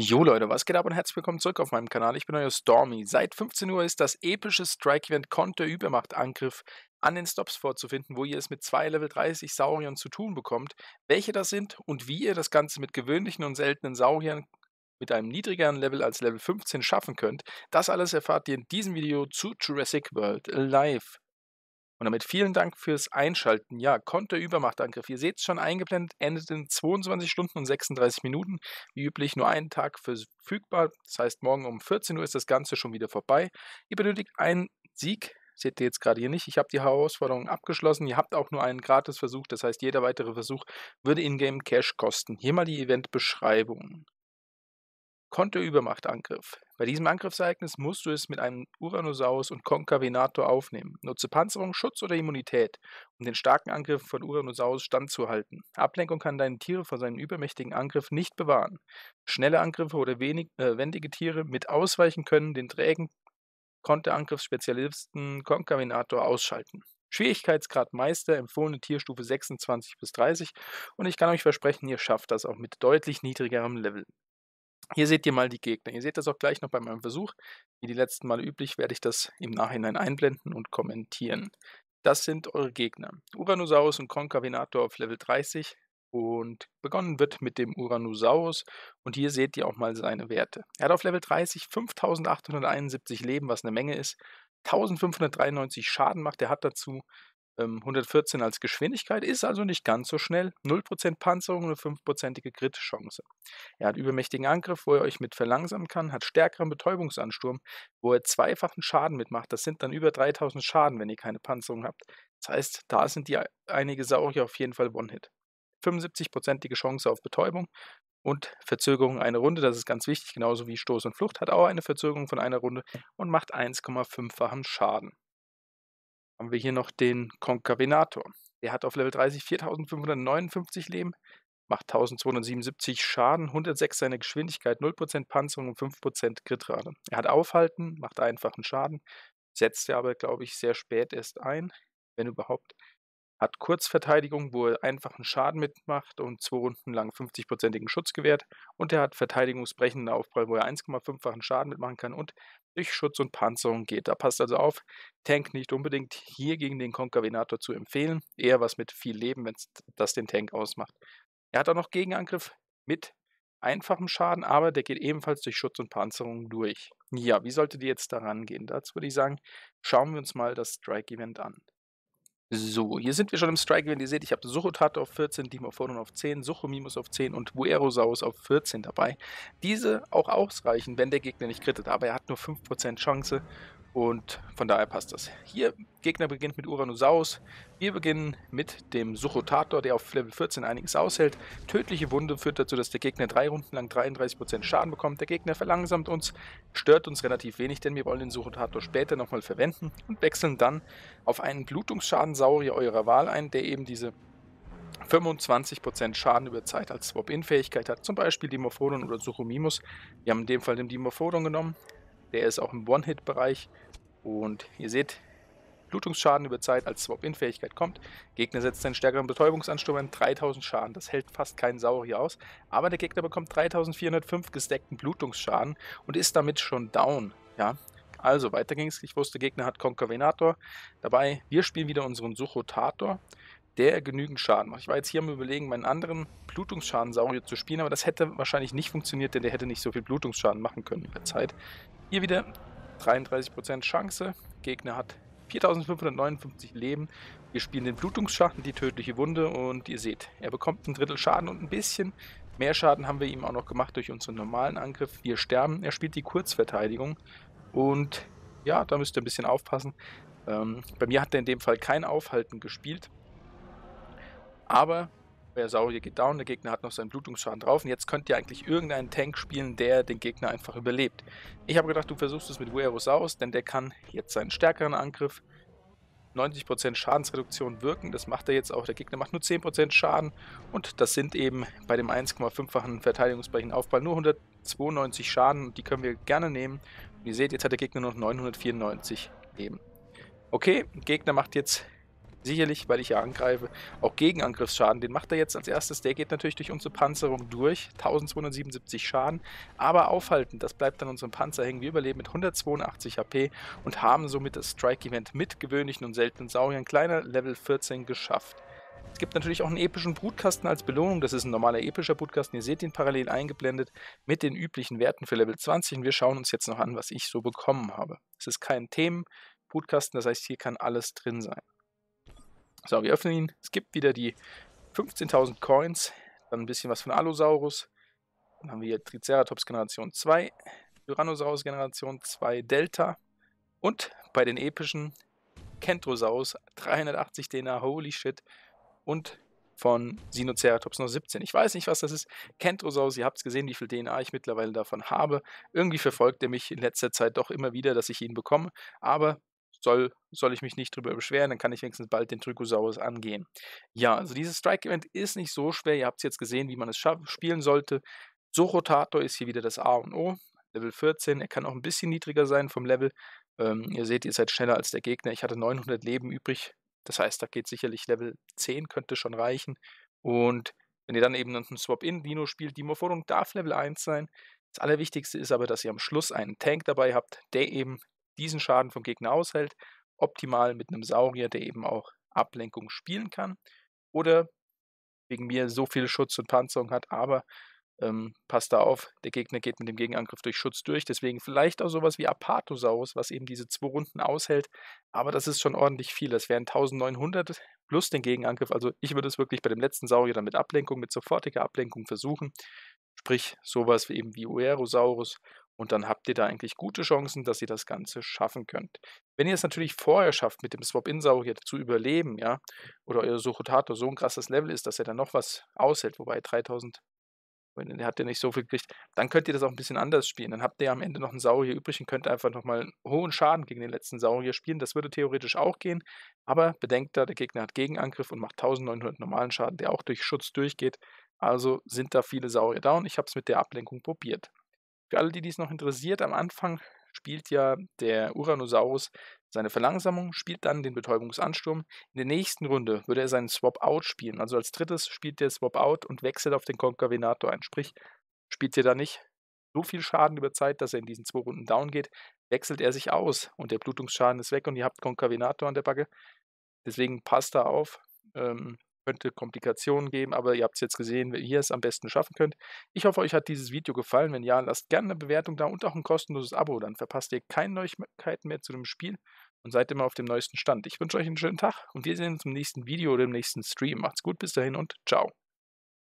Jo Leute, was geht ab und herzlich willkommen zurück auf meinem Kanal. Ich bin euer Stormy. Seit 15 Uhr ist das epische Strike-Event Konter Übermacht-Angriff an den Stops vorzufinden, wo ihr es mit zwei Level 30 Sauriern zu tun bekommt, welche das sind und wie ihr das Ganze mit gewöhnlichen und seltenen Sauriern mit einem niedrigeren Level als Level 15 schaffen könnt. Das alles erfahrt ihr in diesem Video zu Jurassic World Live. Und damit vielen Dank fürs Einschalten. Ja, Konter-Übermachtangriff. Ihr seht es schon eingeblendet, endet in 22 Stunden und 36 Minuten. Wie üblich nur einen Tag verfügbar. Das heißt, morgen um 14 Uhr ist das Ganze schon wieder vorbei. Ihr benötigt einen Sieg. Seht ihr jetzt gerade hier nicht. Ich habe die Herausforderung abgeschlossen. Ihr habt auch nur einen Gratisversuch. Das heißt, jeder weitere Versuch würde Ingame Cash kosten. Hier mal die Eventbeschreibung. Konterübermachtangriff. Bei diesem Angriffsereignis musst du es mit einem Uranosaurus und Konkavenator aufnehmen. Nutze Panzerung, Schutz oder Immunität, um den starken Angriff von Uranosaurus standzuhalten. Ablenkung kann deine Tiere vor seinem übermächtigen Angriff nicht bewahren. Schnelle Angriffe oder wenig, äh, wendige Tiere mit Ausweichen können den trägen Konterangriffsspezialisten Konkavenator ausschalten. Schwierigkeitsgrad Meister, empfohlene Tierstufe 26 bis 30 und ich kann euch versprechen, ihr schafft das auch mit deutlich niedrigerem Level. Hier seht ihr mal die Gegner. Ihr seht das auch gleich noch bei meinem Versuch. Wie die letzten Male üblich, werde ich das im Nachhinein einblenden und kommentieren. Das sind eure Gegner. Uranosaurus und Concavenator auf Level 30. Und begonnen wird mit dem Uranosaurus. Und hier seht ihr auch mal seine Werte. Er hat auf Level 30 5871 Leben, was eine Menge ist. 1593 Schaden macht. Er hat dazu 114 ähm, als Geschwindigkeit, ist also nicht ganz so schnell. 0% Panzerung, und eine 5% Crit-Chance. Er hat übermächtigen Angriff, wo er euch mit verlangsamen kann, hat stärkeren Betäubungsansturm, wo er zweifachen Schaden mitmacht. Das sind dann über 3000 Schaden, wenn ihr keine Panzerung habt. Das heißt, da sind die einige Saurier auf jeden Fall One-Hit. 75% Chance auf Betäubung und Verzögerung eine Runde, das ist ganz wichtig, genauso wie Stoß und Flucht, hat auch eine Verzögerung von einer Runde und macht 1,5-fachen Schaden haben wir hier noch den Koncavenator. Der hat auf Level 30 4559 Leben, macht 1277 Schaden, 106 seine Geschwindigkeit, 0% Panzerung und 5% Gritrate. Er hat Aufhalten, macht einfachen Schaden, setzt er aber, glaube ich, sehr spät erst ein, wenn überhaupt. Hat Kurzverteidigung, wo er einfachen Schaden mitmacht und zwei Runden lang 50%igen Schutz gewährt. Und er hat verteidigungsbrechenden Aufprall, wo er 1,5-fachen Schaden mitmachen kann und durch Schutz und Panzerung geht. Da passt also auf, Tank nicht unbedingt hier gegen den Konkavenator zu empfehlen. Eher was mit viel Leben, wenn das den Tank ausmacht. Er hat auch noch Gegenangriff mit einfachem Schaden, aber der geht ebenfalls durch Schutz und Panzerung durch. Ja, wie solltet ihr jetzt daran gehen? Dazu würde ich sagen, schauen wir uns mal das Strike-Event an. So, hier sind wir schon im Strike, wenn ihr seht, ich habe Suchotat auf 14, Dimorphodon auf 10, Suchomimus auf 10 und Buerosaurus auf 14 dabei. Diese auch ausreichen, wenn der Gegner nicht krittet, aber er hat nur 5% Chance und von daher passt das. Hier, Gegner beginnt mit Uranosaurus. Wir beginnen mit dem Suchotator, der auf Level 14 einiges aushält. Tödliche Wunde führt dazu, dass der Gegner drei Runden lang 33% Schaden bekommt. Der Gegner verlangsamt uns, stört uns relativ wenig, denn wir wollen den Suchotator später nochmal verwenden und wechseln dann auf einen Blutungsschadensaurier eurer Wahl ein, der eben diese 25% Schaden über Zeit als Swap-In-Fähigkeit hat. Zum Beispiel Dimorphodon oder Suchomimus. Wir haben in dem Fall den Dimorphodon genommen. Der ist auch im One-Hit-Bereich und ihr seht, Blutungsschaden über Zeit als Swap-In-Fähigkeit kommt. Gegner setzt einen stärkeren Betäubungsansturm an 3000 Schaden. Das hält fast keinen Saurier aus. Aber der Gegner bekommt 3405 gesteckten Blutungsschaden und ist damit schon down. Ja, also weiter ging's. Ich wusste, Gegner hat Konkavenator dabei. Wir spielen wieder unseren Suchotator der genügend Schaden macht. Ich war jetzt hier am überlegen, meinen anderen Blutungsschaden-Saurier zu spielen, aber das hätte wahrscheinlich nicht funktioniert, denn der hätte nicht so viel Blutungsschaden machen können über Zeit. Hier wieder 33% Chance. Gegner hat 4559 Leben. Wir spielen den Blutungsschaden, die tödliche Wunde und ihr seht, er bekommt ein Drittel Schaden und ein bisschen mehr Schaden haben wir ihm auch noch gemacht durch unseren normalen Angriff. Wir sterben, er spielt die Kurzverteidigung und ja, da müsst ihr ein bisschen aufpassen. Ähm, bei mir hat er in dem Fall kein Aufhalten gespielt, aber der Saurier geht down, der Gegner hat noch seinen Blutungsschaden drauf und jetzt könnt ihr eigentlich irgendeinen Tank spielen, der den Gegner einfach überlebt. Ich habe gedacht, du versuchst es mit Vuerosaurus, denn der kann jetzt seinen stärkeren Angriff 90% Schadensreduktion wirken, das macht er jetzt auch, der Gegner macht nur 10% Schaden und das sind eben bei dem 1,5-fachen verteidigungsbrechen Aufball nur 192 Schaden und die können wir gerne nehmen. Und ihr seht, jetzt hat der Gegner noch 994 Leben. Okay, Gegner macht jetzt sicherlich, weil ich ja angreife, auch Gegenangriffsschaden. Den macht er jetzt als erstes. Der geht natürlich durch unsere Panzerung durch. 1277 Schaden. Aber aufhalten, das bleibt an unserem Panzer hängen. Wir überleben mit 182 HP und haben somit das Strike-Event mit gewöhnlichen und seltenen Sauriern kleiner Level 14 geschafft. Es gibt natürlich auch einen epischen Brutkasten als Belohnung. Das ist ein normaler epischer Brutkasten. Ihr seht ihn parallel eingeblendet mit den üblichen Werten für Level 20. Und wir schauen uns jetzt noch an, was ich so bekommen habe. Es ist kein Themen. Brutkasten, das heißt, hier kann alles drin sein. So, wir öffnen ihn. Es gibt wieder die 15.000 Coins. Dann ein bisschen was von Allosaurus. Dann haben wir hier Triceratops Generation 2, Tyrannosaurus Generation 2 Delta und bei den epischen Kentrosaurus 380 DNA, holy shit. Und von Sinoceratops noch 17. Ich weiß nicht, was das ist. Kentrosaurus, ihr habt es gesehen, wie viel DNA ich mittlerweile davon habe. Irgendwie verfolgt er mich in letzter Zeit doch immer wieder, dass ich ihn bekomme. Aber soll, soll ich mich nicht drüber beschweren, dann kann ich wenigstens bald den Trikosaurus angehen. Ja, also dieses Strike-Event ist nicht so schwer. Ihr habt es jetzt gesehen, wie man es spielen sollte. So Rotator ist hier wieder das A und O. Level 14, er kann auch ein bisschen niedriger sein vom Level. Ähm, ihr seht, ihr seid schneller als der Gegner. Ich hatte 900 Leben übrig. Das heißt, da geht sicherlich Level 10, könnte schon reichen. Und wenn ihr dann eben einen Swap-In-Dino spielt, die Morphorung darf Level 1 sein. Das Allerwichtigste ist aber, dass ihr am Schluss einen Tank dabei habt, der eben diesen Schaden vom Gegner aushält, optimal mit einem Saurier, der eben auch Ablenkung spielen kann. Oder wegen mir so viel Schutz und Panzerung hat, aber ähm, passt da auf, der Gegner geht mit dem Gegenangriff durch Schutz durch. Deswegen vielleicht auch sowas wie Apatosaurus, was eben diese zwei Runden aushält. Aber das ist schon ordentlich viel. Das wären 1900 plus den Gegenangriff. Also ich würde es wirklich bei dem letzten Saurier dann mit Ablenkung, mit sofortiger Ablenkung versuchen. Sprich sowas wie eben wie Uerosaurus und dann habt ihr da eigentlich gute Chancen, dass ihr das Ganze schaffen könnt. Wenn ihr es natürlich vorher schafft, mit dem Swap-In-Saurier zu überleben, ja, oder euer Suchotator so ein krasses Level ist, dass er dann noch was aushält, wobei 3000, wenn hat ja nicht so viel gekriegt, dann könnt ihr das auch ein bisschen anders spielen. Dann habt ihr am Ende noch einen Saurier übrig und könnt einfach nochmal einen hohen Schaden gegen den letzten Saurier spielen. Das würde theoretisch auch gehen, aber bedenkt da, der Gegner hat Gegenangriff und macht 1900 normalen Schaden, der auch durch Schutz durchgeht. Also sind da viele Saurier down. Ich habe es mit der Ablenkung probiert. Für alle, die dies noch interessiert, am Anfang spielt ja der Uranosaurus seine Verlangsamung, spielt dann den Betäubungsansturm. In der nächsten Runde würde er seinen Swap Out spielen. Also als drittes spielt der Swap Out und wechselt auf den Konkavenator ein. Sprich, spielt er da nicht so viel Schaden über Zeit, dass er in diesen zwei Runden down geht, wechselt er sich aus und der Blutungsschaden ist weg und ihr habt Konkavenator an der Backe. Deswegen passt da auf. Ähm, könnte Komplikationen geben, aber ihr habt es jetzt gesehen, wie ihr es am besten schaffen könnt. Ich hoffe, euch hat dieses Video gefallen. Wenn ja, lasst gerne eine Bewertung da und auch ein kostenloses Abo. Dann verpasst ihr keine Neuigkeiten mehr zu dem Spiel und seid immer auf dem neuesten Stand. Ich wünsche euch einen schönen Tag und wir sehen uns im nächsten Video oder im nächsten Stream. Macht's gut, bis dahin und ciao.